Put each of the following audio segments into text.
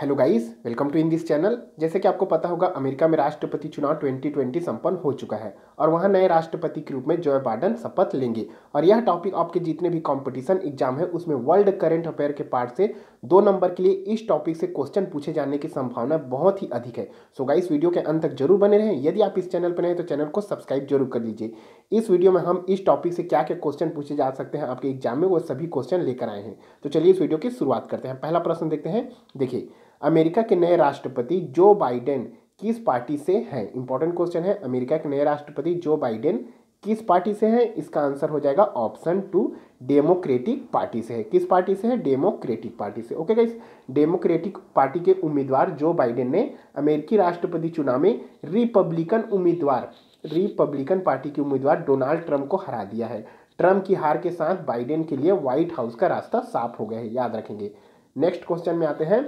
hello guys welcome to in this channel जैसे कि आपको पता होगा अमेरिका में राष्ट्रपति चुनाव 2020 संपन्न हो चुका है और वहां नए राष्ट्रपति के रूप में जो बाइडन शपथ लेंगे और यह टॉपिक आपके जितने भी कंपटीशन एग्जाम है उसमें वर्ल्ड करंट अफेयर के पार्ट से दो नंबर के लिए इस टॉपिक से क्वेश्चन पूछे जाने की संभावना बहुत ही अधिक है सो गाइस वीडियो के अंत तक जरूर बने रहें यदि आप इस चैनल पर हैं तो चैनल को सब्सक्राइब जरूर कर लीजिए इस वीडियो में हम इस टॉपिक से क्या क्या क्वेश्चन पूछे जा सकते हैं आपके एग्जाम में वो सभी क्वेश्चन लेकर आए हैं तो चलिए इस वीडियो की शुरुआत करते हैं पहला प्रश्न देखते हैं देखिए अमेरिका के नए राष्ट्रपति जो बाइडेन किस पार्टी से हैं इंपॉर्टेंट क्वेश्चन है अमेरिका के नए राष्ट्रपति जो बाइडेन किस पार्टी से है इसका आंसर हो जाएगा ऑप्शन टू डेमोक्रेटिक पार्टी से है किस पार्टी से है डेमोक्रेटिक पार्टी से ओके गाइस डेमोक्रेटिक पार्टी के उम्मीदवार जो बाइडेन ने अमेरिकी राष्ट्रपति चुनाव में रिपब्लिकन उम्मीदवार रिपब्लिकन पार्टी के उम्मीदवार डोनाल्ड ट्रंप को हरा दिया है ट्रंप की हार के साथ बाइडेन के लिए व्हाइट हाउस का रास्ता साफ हो गया है याद रखेंगे नेक्स्ट क्वेश्चन में आते हैं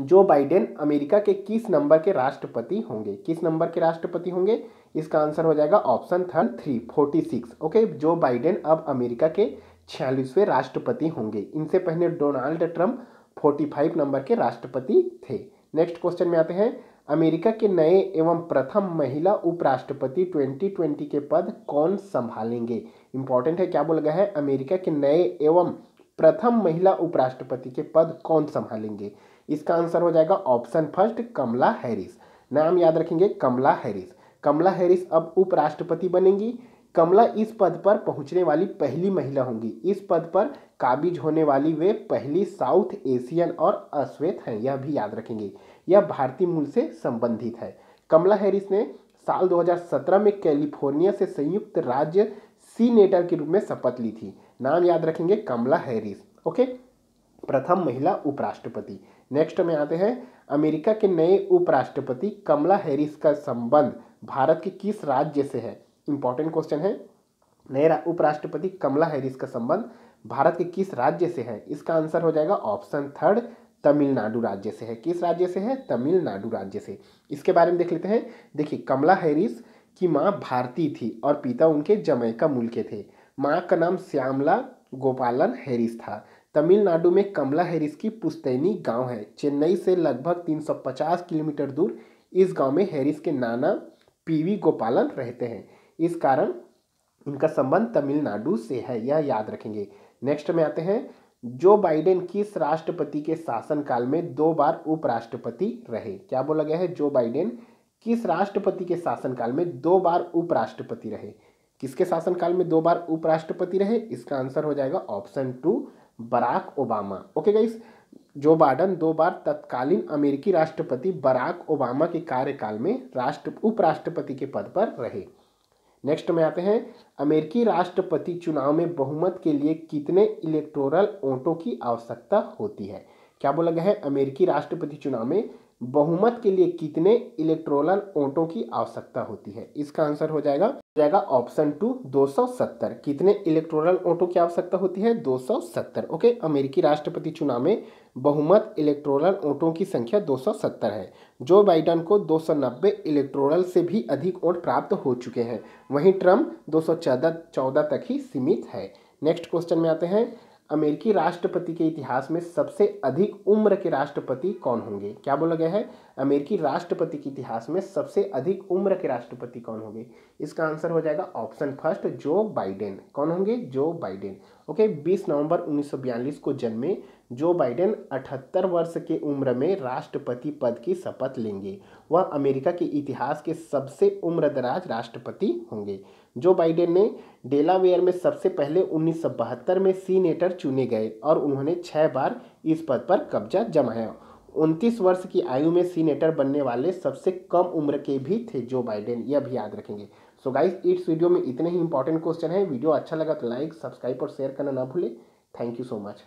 जो बाइडेन अमेरिका के किस नंबर के राष्ट्रपति होंगे किस नंबर के राष्ट्रपति होंगे इसका आंसर हो जाएगा option third three forty six okay Joe Biden अब अमेरिका के छियालीसवें राष्ट्रपति होंगे इनसे पहले Donald Trump forty five number के राष्ट्रपति थे नेक्स्ट क्वेश्चन में आते हैं अमेरिका के नए एवं प्रथम महिला उपराष्ट्रपति 2020 के पद कौन संभालेंगे इंपॉर्टेंट है क्या बोल गया है अमेरिका के नए एवं प्रथम महिला उपराष्ट्रपति के पद कौन संभालेंगे इसका आंसर हो जाएगा ऑप्शन फर्स्ट कमला हैरिस नाम याद रखेंगे कमला हैरिस कमला हैरिस अब उपराष्ट्रपति बनेंगी कमला इस पद पर पहुंचने वाली पहली महिला होंगी इस पद पर काबिज होने वाली वे पहली साउथ एशियन और अश्वेत हैं यह भी याद रखेंगे यह भारतीय मूल से संबंधित है कमला हैरिस ने साल 2017 में कैलिफोर्निया से संयुक्त राज्य सीनेटर के रूप में शपथ ली थी नाम याद रखेंगे कमला हैरिस ओके प्रथम महिला उपराष्ट्रपति नेक्स्ट में आते हैं अमेरिका के नए उपराष्ट्रपति कमला हैरिस का संबंध भारत के किस राज्य से है इंपॉर्टेंट क्वेश्चन है नए उपराष्ट्रपति कमला हैरिस का संबंध भारत के किस राज्य से है इसका आंसर हो जाएगा ऑप्शन थर्ड तमिलनाडु राज्य से है किस राज्य से है तमिलनाडु राज्य से इसके बारे में देख लेते हैं देखिए कमला हैरिस की माँ भारती थी और पिता उनके जमैका मूल के थे माँ का नाम श्यामला गोपालन हैरिस था तमिलनाडु में कमला हैरिस की पुस्तैनी गांव है चेन्नई से लगभग 350 किलोमीटर दूर इस गांव में हैरिस के नाना पीवी गोपालन रहते हैं इस कारण इनका संबंध तमिलनाडु से है यह याद रखेंगे नेक्स्ट में आते हैं जो बाइडेन किस राष्ट्रपति के शासनकाल में दो बार उपराष्ट्रपति रहे क्या बोला गया है जो बाइडेन किस राष्ट्रपति के शासनकाल में दो बार उपराष्ट्रपति रहे किसके शासनकाल में दो बार उपराष्ट्रपति रहे इसका आंसर हो जाएगा option two Barack Obama okay guys Joe Biden दो बार तत्कालीन अमेरिकी राष्ट्रपति बराक ओबामा के कार्यकाल में राष्ट्र उपराष्ट्रपति के पद पर रहे नेक्स्ट में आते हैं अमेरिकी राष्ट्रपति चुनाव में बहुमत के लिए कितने इलेक्टोरल वोटों की आवश्यकता होती है क्या बोला गया है अमेरिकी राष्ट्रपति चुनाव में बहुमत के लिए कितने इलेक्ट्रोलल वोटों की आवश्यकता होती है इसका आंसर हो जाएगा जाएगा ऑप्शन टू 270 कितने इलेक्टोरल वोटों की आवश्यकता होती है 270 ओके अमेरिकी राष्ट्रपति चुनाव में बहुमत इलेक्टोरल वोटों की संख्या 270 है जो बाइडन को 290 इलेक्टोरल से भी अधिक वोट प्राप्त हो चुके हैं वहीं ट्रम्प दो सौ तक ही सीमित है नेक्स्ट क्वेश्चन में आते हैं अमेरिकी राष्ट्रपति के इतिहास में सबसे अधिक उम्र के राष्ट्रपति कौन होंगे क्या बोला गया है अमेरिकी राष्ट्रपति के इतिहास में सबसे अधिक उम्र के राष्ट्रपति कौन होंगे इसका आंसर हो जाएगा ऑप्शन फर्स्ट जो बाइडेन कौन होंगे जो बाइडेन ओके 20 नवंबर 1942 को जन्मे जो बाइडेन 78 वर्ष के उम्र में राष्ट्रपति पद की शपथ लेंगे वह अमेरिका के इतिहास के सबसे उम्रदराज राष्ट्रपति होंगे जो बाइडेन ने डेलावेयर में सबसे पहले उन्नीस में सीनेटर चुने गए और उन्होंने छः बार इस पद पर कब्जा जमाया उनतीस वर्ष की आयु में सीनेटर बनने वाले सबसे कम उम्र के भी थे जो बाइडेन यह भी याद रखेंगे सो गाइस इस वीडियो में इतने ही इंपॉर्टेंट क्वेश्चन है वीडियो अच्छा लगा तो लाइक सब्सक्राइब और शेयर करना ना भूले थैंक यू सो मच